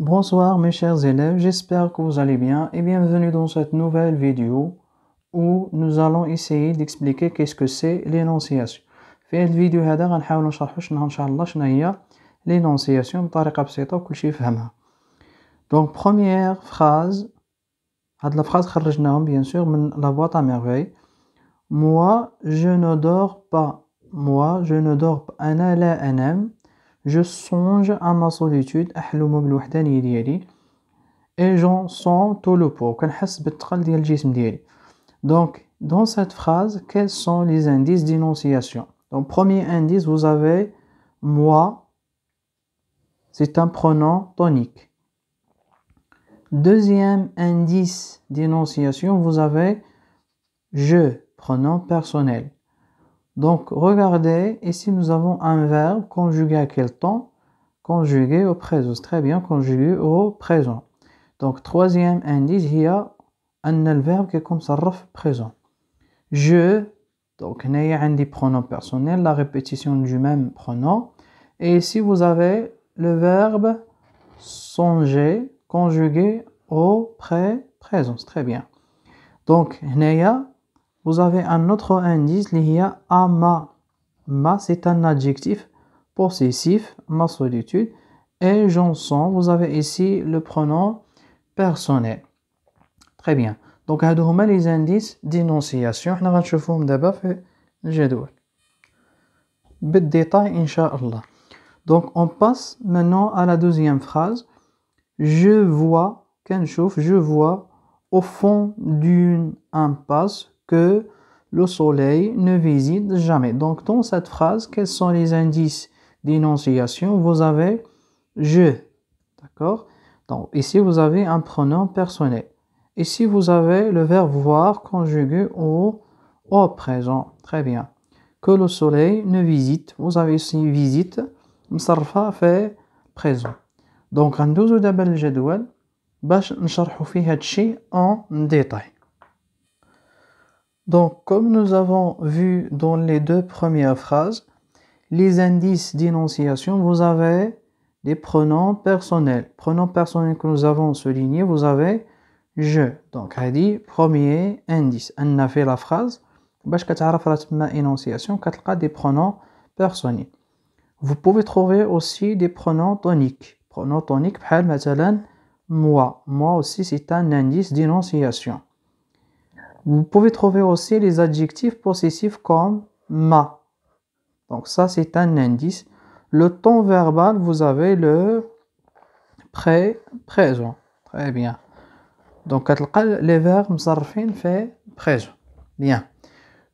Bonsoir mes chers élèves, j'espère que vous allez bien et bienvenue dans cette nouvelle vidéo où nous allons essayer d'expliquer qu'est-ce que c'est l'énonciation. Dans cette vidéo, nous allons essayer l'énonciation de manière le Donc première phrase, c'est la phrase que bien sûr de la boîte à merveille. Moi, je ne dors pas. Moi, je ne dors pas. Ana la je songe à ma solitude, et j'en sens tout le poids. Donc, dans cette phrase, quels sont les indices d'énonciation Donc, premier indice, vous avez moi, c'est un pronom tonique. Deuxième indice d'énonciation, vous avez je, pronom personnel. Donc, regardez, ici nous avons un verbe conjugué à quel temps Conjugué au présent. Très bien, conjugué au présent. Donc, troisième indice, il y a un verbe qui est comme ça, présent. Je, donc, il a un pronom personnel, la répétition du même pronom. Et ici, vous avez le verbe songer conjugué au pré présent. Très bien. Donc, il vous avez un autre indice, il y a à ma. c'est un adjectif possessif, ma solitude. Et j'en sens ». vous avez ici le pronom personnel. Très bien. Donc, هادو les indices d'énonciation. On va دابا je dois Inch'Allah. Donc, on passe maintenant à la deuxième phrase. Je vois, je vois au fond d'une impasse que le soleil ne visite jamais. Donc dans cette phrase, quels sont les indices d'énonciation Vous avez je, d'accord Donc ici vous avez un pronom personnel. Ici vous avez le verbe voir conjugué au, au présent. Très bien. Que le soleil ne visite. Vous avez ici visite. M'sarfa » fait « présent. Donc, donc غندوزو le jadwal, باش نشرحوا فيه en détail. Donc, comme nous avons vu dans les deux premières phrases, les indices d'énonciation, vous avez des pronoms personnels. Pronoms personnels que nous avons soulignés, vous avez je. Donc, dit premier indice. On a fait la phrase. Vous pouvez trouver aussi des pronoms toniques. Pronoms toniques بحال مثلا moi. Moi aussi c'est un indice d'énonciation. Vous pouvez trouver aussi les adjectifs possessifs comme ma. Donc ça, c'est un indice. Le temps verbal, vous avez le présent. Très bien. Donc, les verbes sont fait présent. Bien.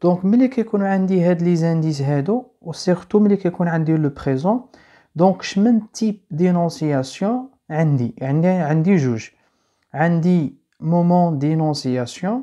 Donc, ملي كيكون عندي هاد لي زانديس هادو je ملي كيكون عندي لو présent. type d'énonciation type d'énonciation عندي عندي عندي moment d'énonciation.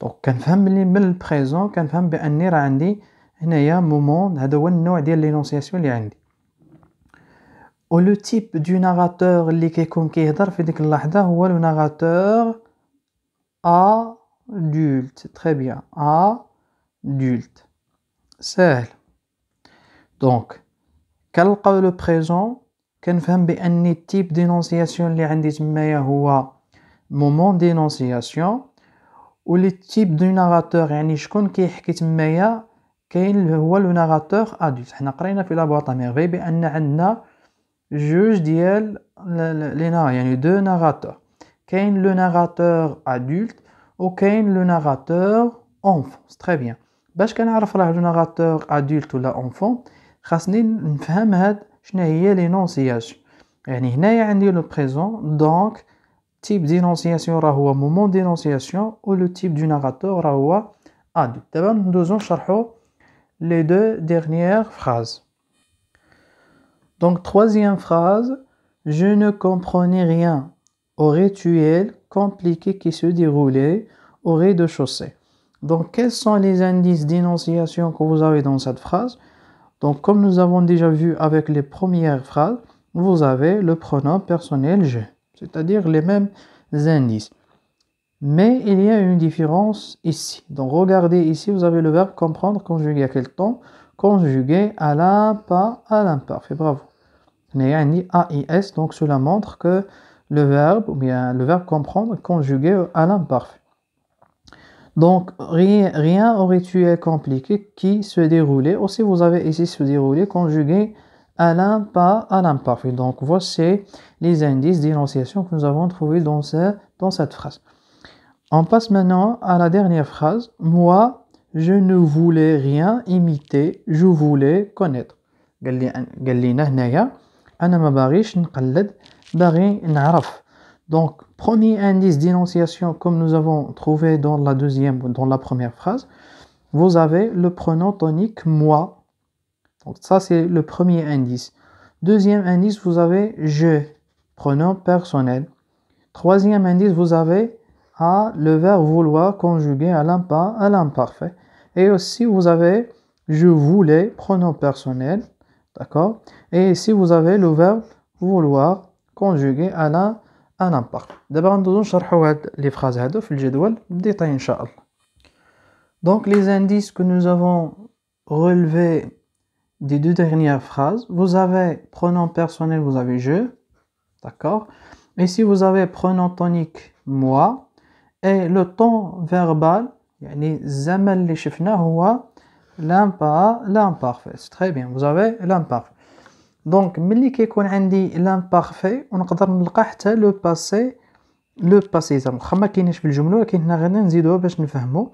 دونك كنفهم ملي من البريزون كنفهم باني راه عندي هنايا مومون هذا هو النوع ديال لينونسياسيون اللي عندي او لو تيب دو ناراتور اللي كيكون كيهضر في ديك اللحظه هو لو ناراتور ادولت très bien ادولت سهل دونك كنلقاو لو بريزون كنفهم باني التيب دينونسياسيون اللي عندي تمايا هو مومون دينونسياسيون ولي تيب دو ناراتور يعني شكون كيحكي تمايا كاين هو لو ناراتور ادولت حنا قرينا في لابواط ميرفي بان عندنا جوج ديال لي يعني دو ناراتور كاين لو ناراتور ادولت وكاين لو ناراتور اونفون تري بيان باش كنعرف راه لو ناراتور ادولت ولا اونفون خاصني نفهم هاد شنو هي لينونسياج يعني هنايا عندي لو بريزون دونك type d'énonciation rahoua moment d'énonciation ou le type du narrateur rahoua nous allons les deux dernières phrases. Donc, troisième phrase, je ne comprenais rien au rituel compliqué qui se déroulait au rez-de-chaussée. Donc, quels sont les indices d'énonciation que vous avez dans cette phrase Donc, comme nous avons déjà vu avec les premières phrases, vous avez le pronom personnel je c'est-à-dire les mêmes indices. Mais il y a une différence ici. Donc regardez ici, vous avez le verbe comprendre conjugué à quel temps Conjugué à à l'imparfait. Bravo. Il y a un AIS, donc cela montre que le verbe, ou bien le verbe comprendre conjugué à l'imparfait. Donc rien, rien au rituel compliqué qui se déroulait. Aussi vous avez ici se dérouler conjugué à l'imparfait. Donc voici les indices d'énonciation que nous avons trouvés dans, dans cette phrase. On passe maintenant à la dernière phrase. Moi, je ne voulais rien imiter, je voulais connaître. Donc, premier indice d'énonciation, comme nous avons trouvé dans la deuxième, dans la première phrase, vous avez le pronom tonique moi ça, c'est le premier indice. Deuxième indice, vous avez je, pronom personnel. Troisième indice, vous avez A, le verbe vouloir conjugué à l'imparfait. Et aussi, vous avez je voulais, pronom personnel. D'accord Et ici, vous avez le verbe vouloir conjugué à l'imparfait. D'abord, nous allons les phrases dans le Donc, les indices que nous avons relevés des deux dernières phrases, vous avez pronom personnel, vous avez je, d'accord Et si vous avez pronom tonique, moi, et le temps verbal, يعني الزمن اللي شفناه هو l'imparfait. Très bien, vous avez l'imparfait. Donc, ملي كيكون عندي l'imparfait, ونقدر نلقى حتى le passé, le passé, ça واخا ما كاينش في الجمله ولكن هنا غير نزيدوها باش نفهمو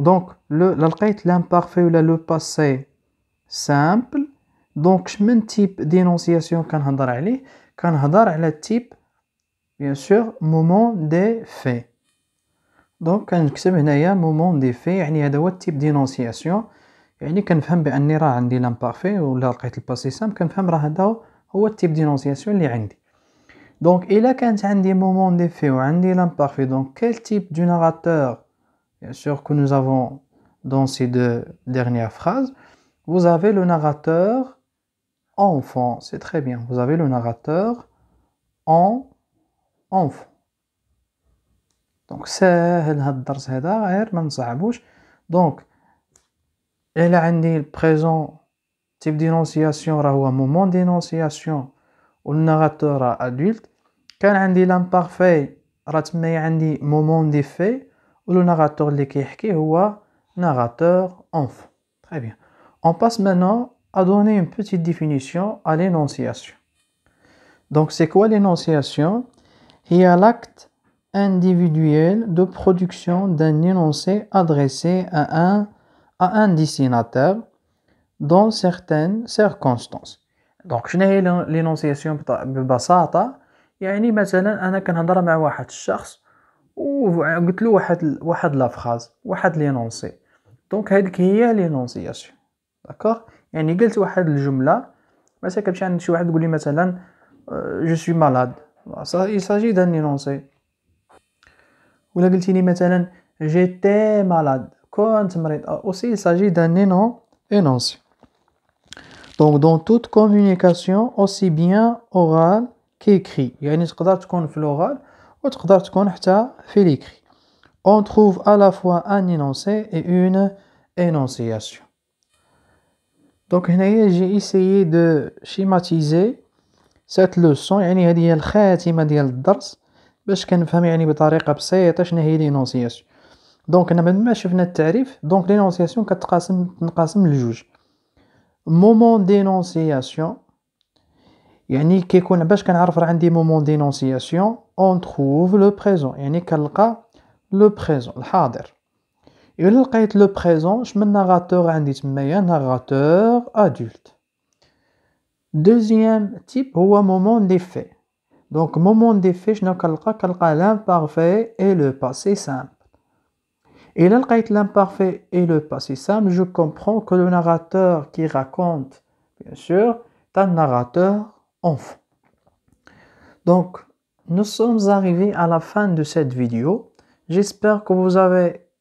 Donc, لو لقيت l'imparfait ou « le passé », Simple. Donc, quel type d'énonciation est-ce qu'on va parler de On va type, bien sûr, « moment des faits ». Donc, on va écrire ici « moment des faits », c'est-à-dire, c'est le type d'énonciation. C'est-à-dire qu'on comprend qu'il y a l'imparfait ou qu'il n'y a pas d'exemple, on comprend que c'est le type d'énonciation qu'on a. Donc, si on a « moment des faits » et « l'imparfait », quel type de narrateur bien sûr, que nous avons dans ces deux dernières phrases vous avez le narrateur enfant, c'est très bien. Vous avez le narrateur en enfant. Donc, donc elle a le présent type d'énonciation, un moment d'énonciation, où le narrateur adulte. Quand عندي l'imparfait, a عندي moment d'effet, où le narrateur est narrateur enfant. Très bien. On passe maintenant à donner une petite définition à l'énonciation. Donc, c'est quoi l'énonciation Il y a l'acte individuel de production d'un énoncé adressé à un, à un destinataire dans certaines circonstances. Donc, je n'ai l'énonciation ببساطة يعني مثلا انا كنهضر مع واحد الشخص وقلت له واحد واحد لا فراز واحد لينونسي هذيك هي l'énonciation. داكوغ يعني قلت واحد الجمله مثلا كتمشي عند شي واحد تقول لي مثلا جو سوي مالاد il s'agit d'un énoncé ولا قلتي لي مثلا جيتي مالاد كنت مريض aussi il s'agit d'un énoncé Donc, dans toute communication, aussi bien orale qu'écrite, يعني تقدر تكون في l'oral وتقدر تكون حتى في l'écrit. On trouve à la fois un énoncé et une énonciation. دونك هنايا جي ايسيي دو شيماتيزي سات لوسون يعني هذه هي الخاتمه ديال الدرس باش كنفهم يعني بطريقه بسيطه شنو هي لينونسياسيون دونك انا ما شفنا التعريف دونك لينونسياسيون كتقاسم تنقسم لجوج مومون دينونسياسيون يعني كيكون باش كنعرف راه عندي مومون دينونسياسيون اون تروف لو بريزون يعني كنلقى لو بريزون الحاضر Et là, le présent, je me narrateur عندي un narrateur adulte. Deuxième type un moment des faits. Donc moment des faits, je كنلقى كنلقى l'imparfait et le passé simple. Et là, a l'imparfait et le passé simple, je comprends que le narrateur qui raconte, bien sûr, est un narrateur enfant. Donc, nous sommes arrivés à la fin de cette vidéo. J'espère que vous avez